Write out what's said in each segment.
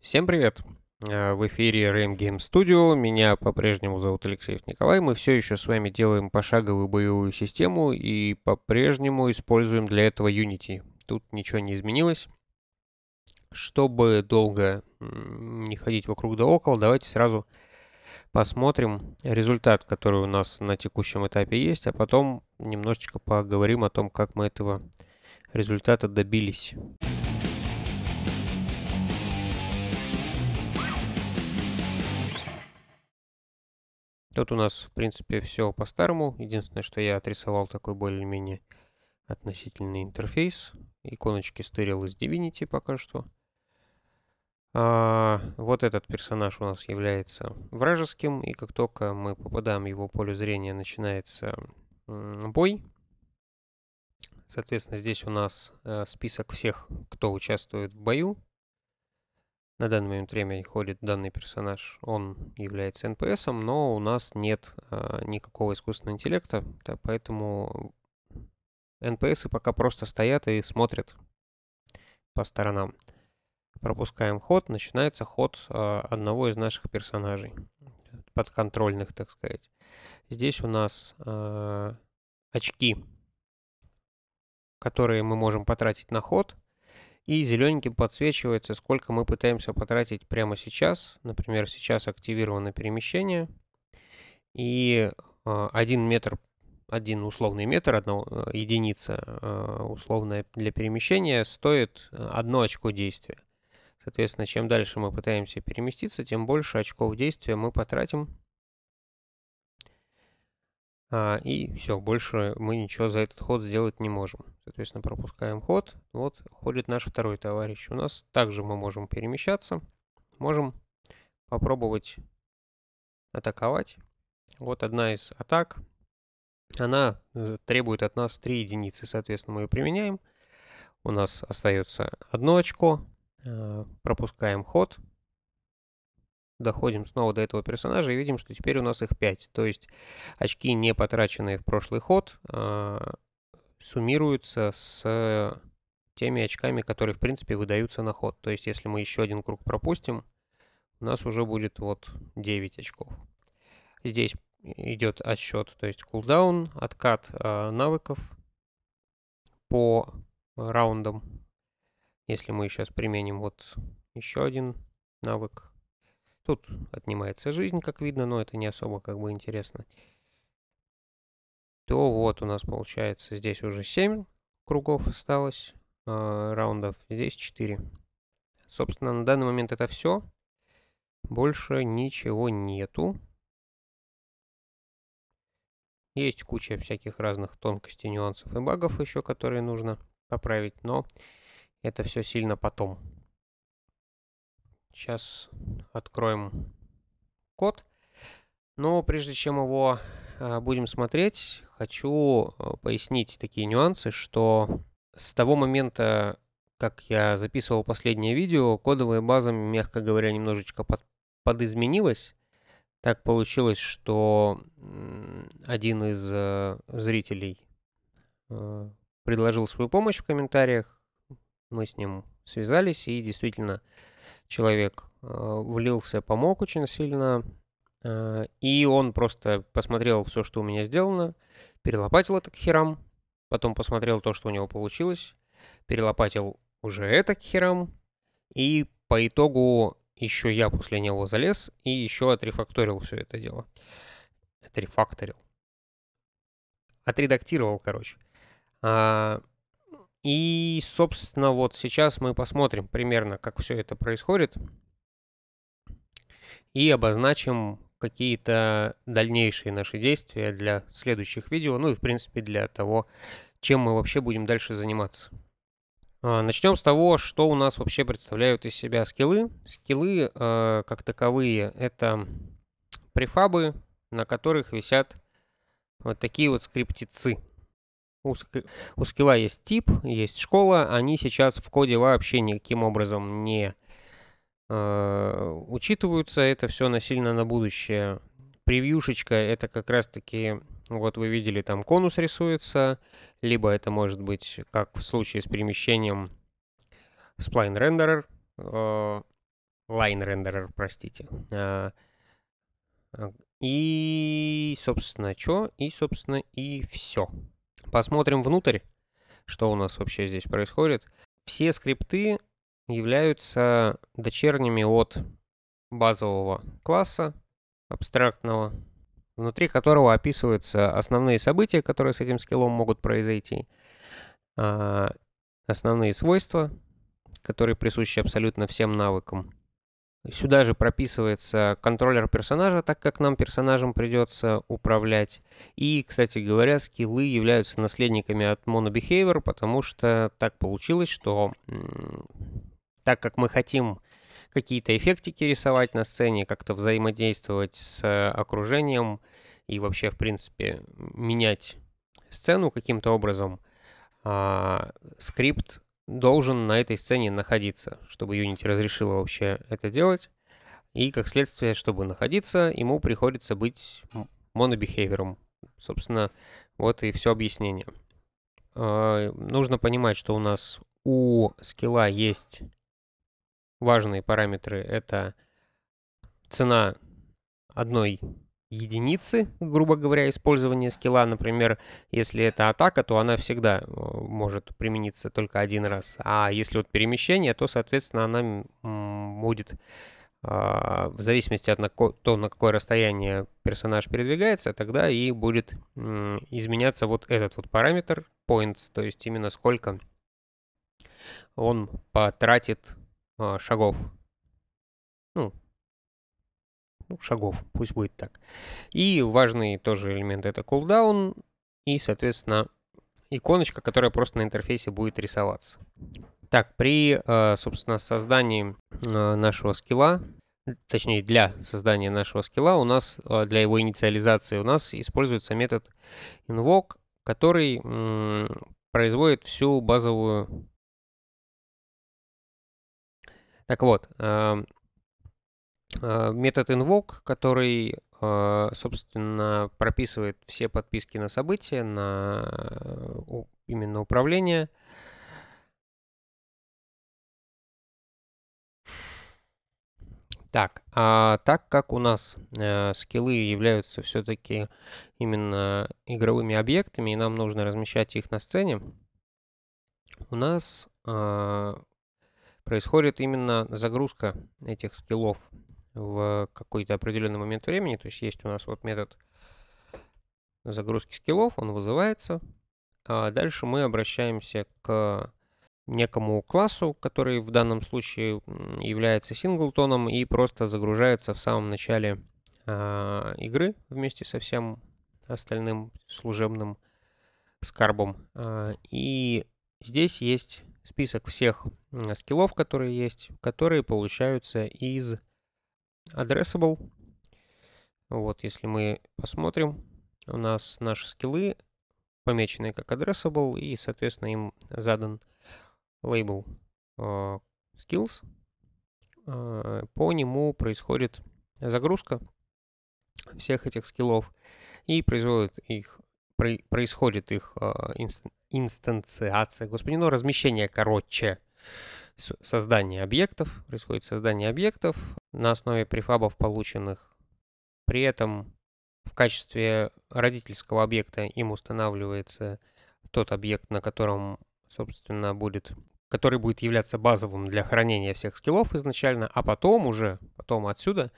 Всем привет! Э, в эфире RM Game Studio, меня по-прежнему зовут Алексей Николай, мы все еще с вами делаем пошаговую боевую систему и по-прежнему используем для этого Unity. Тут ничего не изменилось. Чтобы долго не ходить вокруг да около, давайте сразу посмотрим результат, который у нас на текущем этапе есть, а потом немножечко поговорим о том, как мы этого результата добились. Тут у нас, в принципе, все по-старому. Единственное, что я отрисовал такой более-менее относительный интерфейс. Иконочки стырил из Divinity пока что. А, вот этот персонаж у нас является вражеским, и как только мы попадаем в его поле зрения, начинается бой. Соответственно, здесь у нас э, список всех, кто участвует в бою на данный момент времени ходит данный персонаж, он является nps но у нас нет э, никакого искусственного интеллекта, да, поэтому nps пока просто стоят и смотрят по сторонам. Пропускаем ход, начинается ход э, одного из наших персонажей, подконтрольных, так сказать. Здесь у нас э, очки, которые мы можем потратить на ход, и зелененьким подсвечивается, сколько мы пытаемся потратить прямо сейчас. Например, сейчас активировано перемещение, и а, один метр, один условный метр, одна э, единица э, условная для перемещения стоит э, одно очко действия. Соответственно, чем дальше мы пытаемся переместиться, тем больше очков действия мы потратим а, и все, больше мы ничего за этот ход сделать не можем. Соответственно, пропускаем ход. Вот ходит наш второй товарищ. У нас также мы можем перемещаться. Можем попробовать атаковать. Вот одна из атак. Она э, требует от нас 3 единицы. Соответственно, мы ее применяем. У нас остается одно очко. А, пропускаем ход доходим снова до этого персонажа и видим, что теперь у нас их 5. То есть очки, не потраченные в прошлый ход, а, суммируются с теми очками, которые, в принципе, выдаются на ход. То есть если мы еще один круг пропустим, у нас уже будет вот 9 очков. Здесь идет отсчет, то есть кулдаун, откат а, навыков по раундам. Если мы сейчас применим вот еще один навык, Тут отнимается жизнь, как видно, но это не особо как бы интересно. То вот у нас получается здесь уже 7 кругов осталось, э, раундов, здесь 4. Собственно, на данный момент это все. Больше ничего нету. Есть куча всяких разных тонкостей, нюансов и багов еще, которые нужно поправить, но это все сильно потом. Сейчас откроем код. Но прежде чем его а, будем смотреть, хочу а, пояснить такие нюансы, что с того момента, как я записывал последнее видео, кодовая база, мягко говоря, немножечко под, подизменилась. Так получилось, что один из э, зрителей э, предложил свою помощь в комментариях. Мы с ним связались и действительно человек э, влился, помог очень сильно, э, и он просто посмотрел все, что у меня сделано, перелопатил это к херам, потом посмотрел то, что у него получилось, перелопатил уже это к херам, и по итогу еще я после него залез и еще отрефакторил все это дело. Отрефакторил. Отредактировал, короче. А, и, собственно, вот сейчас мы посмотрим примерно, как все это происходит. И обозначим какие-то дальнейшие наши действия для следующих видео, ну и, в принципе, для того, чем мы вообще будем дальше заниматься. А, Начнем с того, что у нас вообще представляют из себя скиллы. Скиллы, а, как таковые, это префабы, на которых висят вот такие вот скриптицы. У, у скилла есть тип, есть школа, они сейчас в коде вообще никаким образом не э, учитываются, это все насильно на будущее. Превьюшечка это как раз-таки, вот вы видели, там конус рисуется, либо это может быть, как в случае с перемещением, spline renderer, э, line renderer, простите. Э, и, собственно, что? И, собственно, и все. Посмотрим внутрь, что у нас вообще здесь происходит. Все скрипты являются дочерними от базового класса абстрактного, внутри которого описываются основные события, которые с этим скиллом могут произойти, а, основные свойства, которые присущи абсолютно всем навыкам, Сюда же прописывается контроллер персонажа, так как нам персонажем придется управлять. И, кстати говоря, скиллы являются наследниками от MonoBehavior, потому что так получилось, что так как мы хотим какие-то эффектики рисовать на сцене, как-то взаимодействовать с окружением и вообще, в принципе, менять сцену каким-то образом, а, скрипт должен на этой сцене находиться, чтобы Unity разрешила вообще это делать. И как следствие, чтобы находиться, ему приходится быть монобихейвером. Собственно, вот и все объяснение. Э, нужно понимать, что у нас у скилла есть важные параметры. Это цена одной единицы, грубо говоря, использования скилла. Например, если это атака, то она всегда э, может примениться только один раз. А если вот перемещение, то, соответственно, она будет а, в зависимости от на то, на какое расстояние персонаж передвигается, тогда и будет изменяться вот этот вот параметр points, то есть именно сколько он потратит а, шагов. Ну, ну, шагов, пусть будет так. И важный тоже элемент это cooldown и, соответственно, иконочка, которая просто на интерфейсе будет рисоваться. Так, при, э, собственно, создании э, нашего скилла, точнее, для создания нашего скилла у нас, э, для его инициализации у нас используется метод invoke, который производит всю базовую... Так вот, Э, метод invoke, который, э, собственно, прописывает все подписки на события, на э, именно управление. Так, а так как у нас э, скиллы являются все-таки именно игровыми объектами, и нам нужно размещать их на сцене, у нас э, происходит именно загрузка этих скиллов в какой-то определенный момент времени. То есть есть у нас вот метод загрузки скиллов, он вызывается. А дальше мы обращаемся к некому классу, который в данном случае является синглтоном и просто загружается в самом начале э, игры вместе со всем остальным служебным скарбом. Э, и здесь есть список всех скиллов, которые есть, которые получаются из addressable. Вот, если мы посмотрим, у нас наши скиллы помечены как addressable, и, соответственно, им задан лейбл э, skills. Э, по нему происходит загрузка всех этих скиллов и производит их происходит их э, инстанциация, господи, ну размещение короче создание объектов, происходит создание объектов на основе префабов полученных. При этом в качестве родительского объекта им устанавливается тот объект, на котором, собственно, будет который будет являться базовым для хранения всех скиллов изначально, а потом уже, потом отсюда,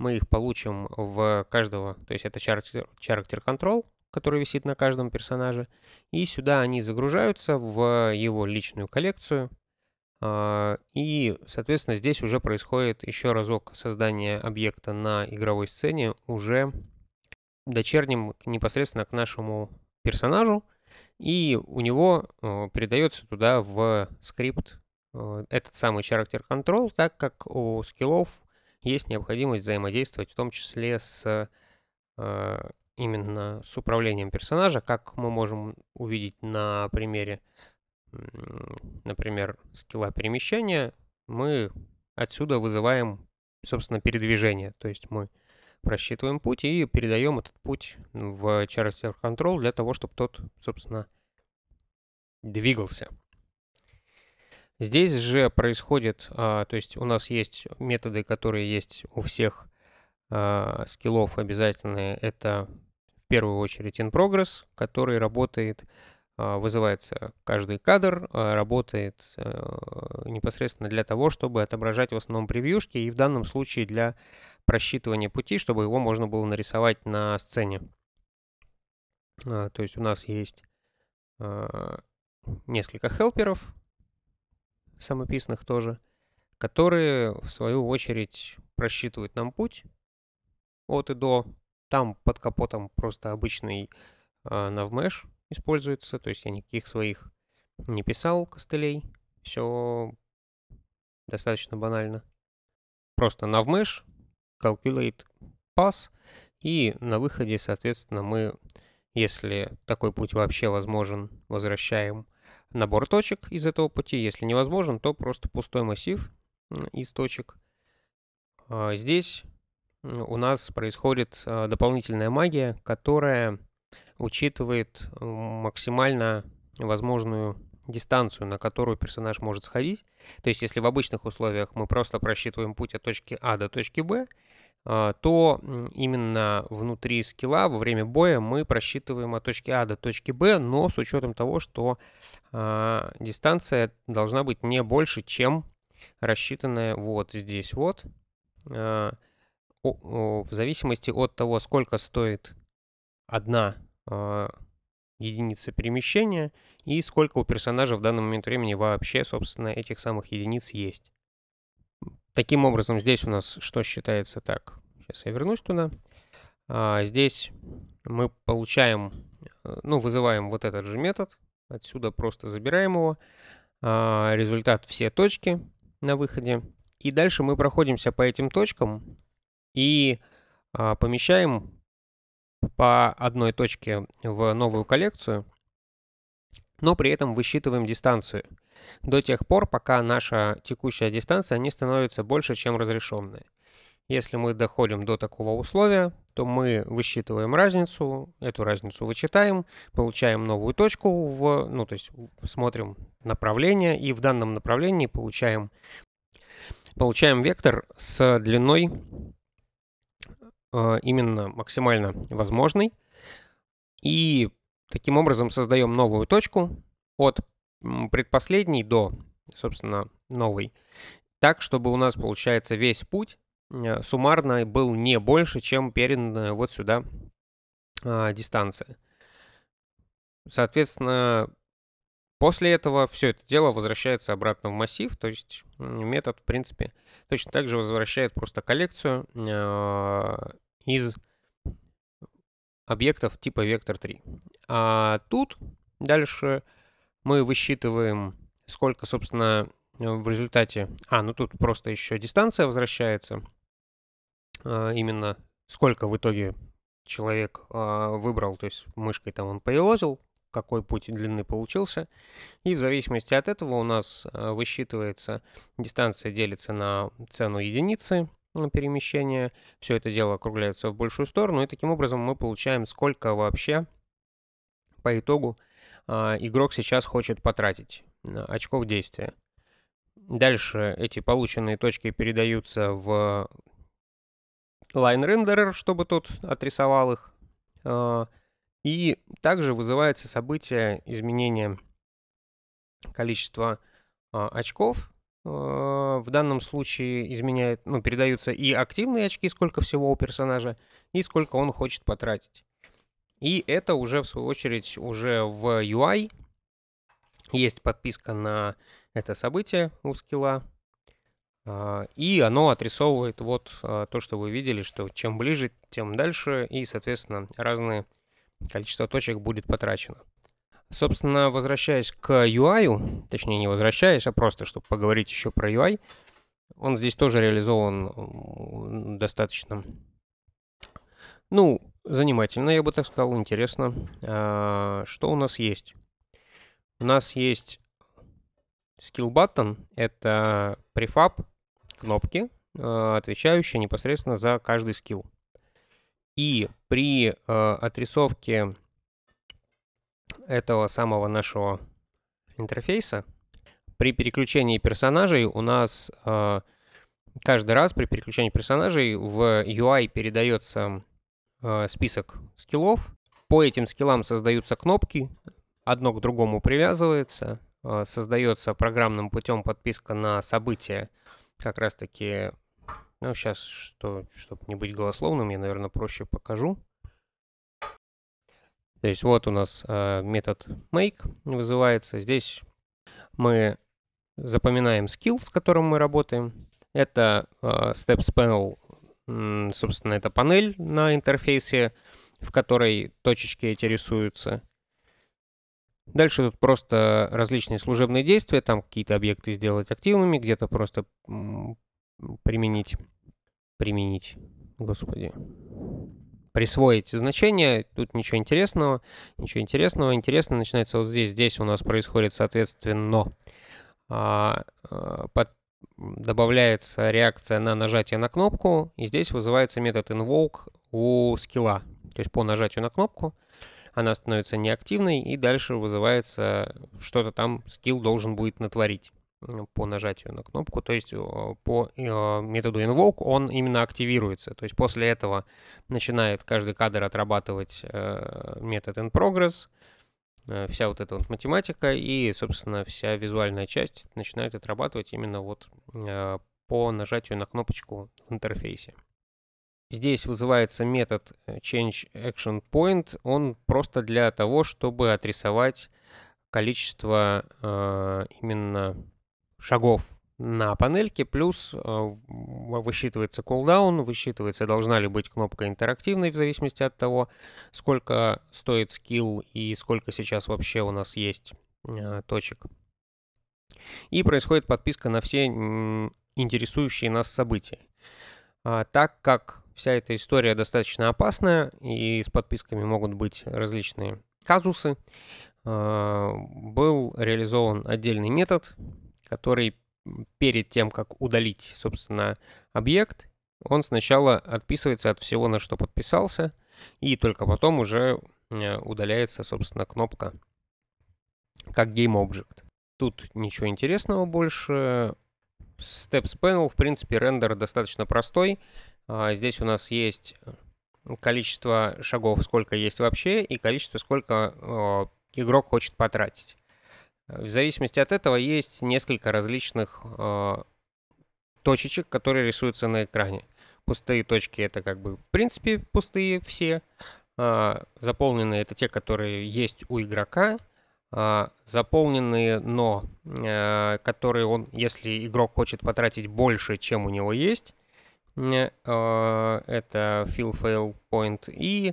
мы их получим в каждого, то есть это character, character control, который висит на каждом персонаже, и сюда они загружаются в его личную коллекцию, а, и, соответственно, здесь уже происходит еще разок создание объекта на игровой сцене уже дочерним непосредственно к нашему персонажу, и у него э, передается туда в скрипт э, этот самый character control, так как у скиллов есть необходимость взаимодействовать в том числе с э, именно с управлением персонажа, как мы можем увидеть на примере например, скилла перемещения, мы отсюда вызываем, собственно, передвижение. То есть мы просчитываем путь и передаем этот путь в Character Control для того, чтобы тот, собственно, двигался. Здесь же происходит, а, то есть у нас есть методы, которые есть у всех а, скиллов обязательные. Это в первую очередь in progress, который работает а, вызывается каждый кадр, а, работает э, непосредственно для того, чтобы отображать в основном превьюшки и в данном случае для просчитывания пути, чтобы его можно было нарисовать на сцене. А, то есть у нас есть несколько хелперов, самописных тоже, которые в свою очередь просчитывают нам путь от и до. Там под капотом просто обычный навмеш, используется, то есть я никаких своих не писал костылей, все достаточно банально. Просто navmesh, calculate pass, и на выходе, соответственно, мы, если такой путь вообще возможен, возвращаем набор точек из этого пути. Если невозможен, то просто пустой массив из точек. А здесь у нас происходит а, дополнительная магия, которая учитывает э, максимально возможную дистанцию, на которую персонаж может сходить. То есть, если в обычных условиях мы просто просчитываем путь от точки А до точки Б, э, то именно внутри скилла во время боя мы просчитываем от точки А до точки Б, но с учетом того, что э, дистанция должна быть не больше, чем рассчитанная вот здесь вот, в зависимости от того, сколько стоит одна а, единицы перемещения и сколько у персонажа в данный момент времени вообще, собственно, этих самых единиц есть. Таким образом, здесь у нас что считается так. Сейчас я вернусь туда. А, здесь мы получаем, э, ну, вызываем вот этот же метод. Отсюда просто забираем его. А, результат все точки на выходе. И дальше мы проходимся по этим точкам и а, помещаем по одной точке в новую коллекцию, но при этом высчитываем дистанцию до тех пор, пока наша текущая дистанция не становится больше, чем разрешенная. Если мы доходим до такого условия, то мы высчитываем разницу, эту разницу вычитаем, получаем новую точку, в, ну то есть смотрим направление, и в данном направлении получаем, получаем вектор с длиной а, именно максимально возможный. И таким образом создаем новую точку от предпоследней до, собственно, новой. Так, чтобы у нас, получается, весь путь э, суммарно был не больше, чем переданная вот сюда а, дистанция. Соответственно, После этого все это дело возвращается обратно в массив, то есть метод, в принципе, точно так же возвращает просто коллекцию э, из объектов типа вектор 3. А тут дальше мы высчитываем, сколько, собственно, в результате... А, ну тут просто еще дистанция возвращается. Э, именно сколько в итоге человек э, выбрал, то есть мышкой там он поелозил, какой путь длины получился. И в зависимости от этого у нас э, высчитывается, дистанция делится на цену единицы перемещения. Все это дело округляется в большую сторону. И таким образом мы получаем, сколько вообще по итогу а, игрок сейчас хочет потратить э, очков действия. Дальше эти полученные точки передаются в line renderer, чтобы тот отрисовал их а, и также вызывается событие изменения количества а, очков. А, в данном случае изменяет, ну, передаются и активные очки, сколько всего у персонажа, и сколько он хочет потратить. И это уже, в свою очередь, уже в UI. Есть подписка на это событие у скилла. А, и оно отрисовывает вот то, что вы видели, что чем ближе, тем дальше. И, соответственно, разные количество точек будет потрачено. Собственно, возвращаясь к UI, точнее не возвращаясь, а просто чтобы поговорить еще про UI, он здесь тоже реализован достаточно, ну, занимательно, я бы так сказал, интересно. А, что у нас есть? У нас есть skill button, это префаб кнопки, а, отвечающие непосредственно за каждый скилл. И при э, отрисовке этого самого нашего интерфейса, при переключении персонажей у нас э, каждый раз при переключении персонажей в UI передается э, список скиллов. По этим скиллам создаются кнопки, одно к другому привязывается, э, создается программным путем подписка на события, как раз-таки ну, сейчас, что, чтобы не быть голословным, я, наверное, проще покажу. То есть вот у нас э, метод make вызывается. Здесь мы запоминаем skill, с которым мы работаем. Это э, steps panel, собственно, это панель на интерфейсе, в которой точечки эти рисуются. Дальше тут просто различные служебные действия, там какие-то объекты сделать активными, где-то просто применить применить, господи, присвоить значение. Тут ничего интересного, ничего интересного. Интересно начинается вот здесь. Здесь у нас происходит, соответственно, а, а, под добавляется реакция на нажатие на кнопку, и здесь вызывается метод invoke у скилла. То есть по нажатию на кнопку она становится неактивной, и дальше вызывается что-то там скилл должен будет натворить по нажатию на кнопку, то есть по методу invoke он именно активируется. То есть после этого начинает каждый кадр отрабатывать э, метод in progress, э, вся вот эта вот математика и, собственно, вся визуальная часть начинает отрабатывать именно вот э, по нажатию на кнопочку в интерфейсе. Здесь вызывается метод change action point, Он просто для того, чтобы отрисовать количество именно шагов на панельке, плюс э, высчитывается кулдаун, высчитывается, должна ли быть кнопка интерактивной в зависимости от того, сколько стоит скилл и сколько сейчас вообще у нас есть э, точек. И происходит подписка на все интересующие нас события. А, так как вся эта история достаточно опасная, и с подписками могут быть различные казусы, э, был реализован отдельный метод, который перед тем, как удалить, собственно, объект, он сначала отписывается от всего, на что подписался, и только потом уже э, удаляется, собственно, кнопка как game object. Тут ничего интересного больше. Steps Panel, в принципе, рендер достаточно простой. А, здесь у нас есть количество шагов, сколько есть вообще, и количество, сколько э, игрок хочет потратить. В зависимости от этого есть несколько различных э, точечек, которые рисуются на экране. Пустые точки это как бы в принципе пустые все. Э, заполненные это те, которые есть у игрока. Э, заполненные, но э, которые он, если игрок хочет потратить больше, чем у него есть, э, э, это fill fail point и э,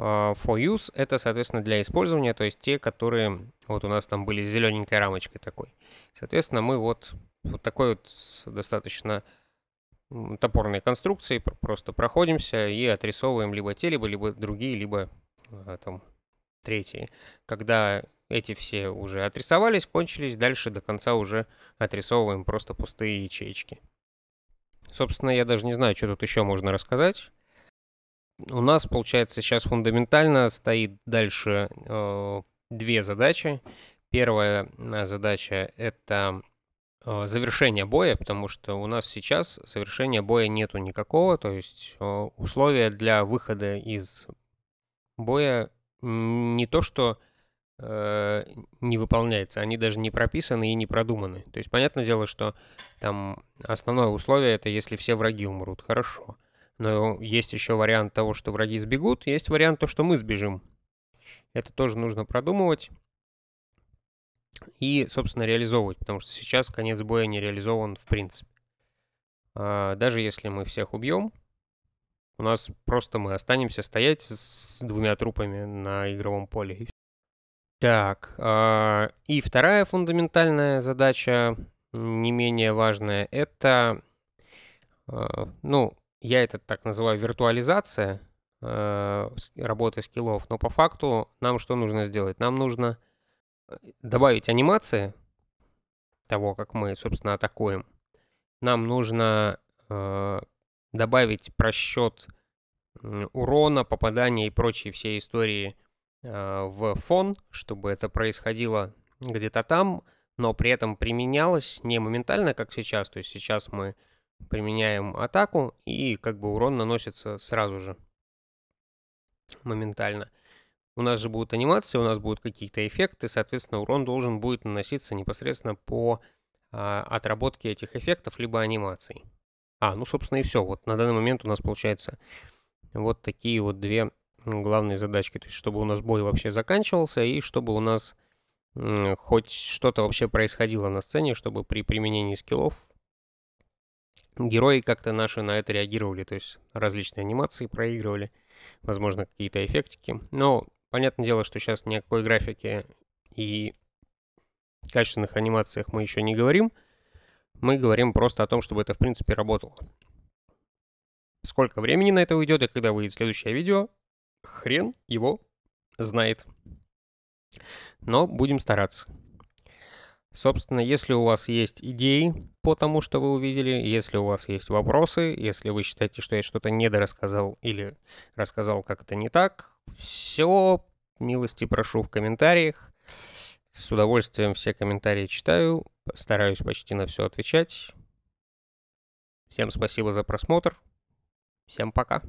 а, for use — это, соответственно, для использования, то есть те, которые вот у нас там были с зелененькой рамочкой такой. Соответственно, мы вот, вот такой вот достаточно топорной конструкции просто проходимся и отрисовываем либо те, либо, либо другие, либо а, там третьи. Когда эти все уже отрисовались, кончились, дальше до конца уже отрисовываем просто пустые ячейки. Собственно, я даже не знаю, что тут еще можно рассказать у нас, получается, сейчас фундаментально стоит дальше э, две задачи. Первая э, задача — это э, завершение боя, потому что у нас сейчас завершения боя нету никакого, то есть э, условия для выхода из боя не то что э, не выполняется, они даже не прописаны и не продуманы. То есть понятное дело, что там основное условие — это если все враги умрут, хорошо — но есть еще вариант того, что враги сбегут, есть вариант то, что мы сбежим. Это тоже нужно продумывать и, собственно, реализовывать, потому что сейчас конец боя не реализован в принципе. А, даже если мы всех убьем, у нас просто мы останемся стоять с двумя трупами на игровом поле. Так, а, и вторая фундаментальная задача, не менее важная, это, а, ну, я это так называю виртуализация э, работы скиллов, но по факту нам что нужно сделать? Нам нужно э, добавить анимации того, как мы, собственно, атакуем. Нам нужно э, добавить просчет урона, попадания и прочие все истории э, в фон, чтобы это происходило где-то там, но при этом применялось не моментально, как сейчас. То есть сейчас мы применяем атаку, и как бы урон наносится сразу же, моментально. У нас же будут анимации, у нас будут какие-то эффекты, соответственно, урон должен будет наноситься непосредственно по а, отработке этих эффектов, либо анимаций. А, ну, собственно, и все. Вот на данный момент у нас получается вот такие вот две главные задачки. То есть, чтобы у нас бой вообще заканчивался, и чтобы у нас хоть что-то вообще происходило на сцене, чтобы при применении скиллов герои как-то наши на это реагировали, то есть различные анимации проигрывали, возможно, какие-то эффектики. Но понятное дело, что сейчас ни о какой графике и качественных анимациях мы еще не говорим. Мы говорим просто о том, чтобы это в принципе работало. Сколько времени на это уйдет, и когда выйдет следующее видео, хрен его знает. Но будем стараться. Собственно, если у вас есть идеи по тому, что вы увидели, если у вас есть вопросы, если вы считаете, что я что-то недорассказал или рассказал как-то не так, все, милости прошу в комментариях. С удовольствием все комментарии читаю, стараюсь почти на все отвечать. Всем спасибо за просмотр. Всем пока.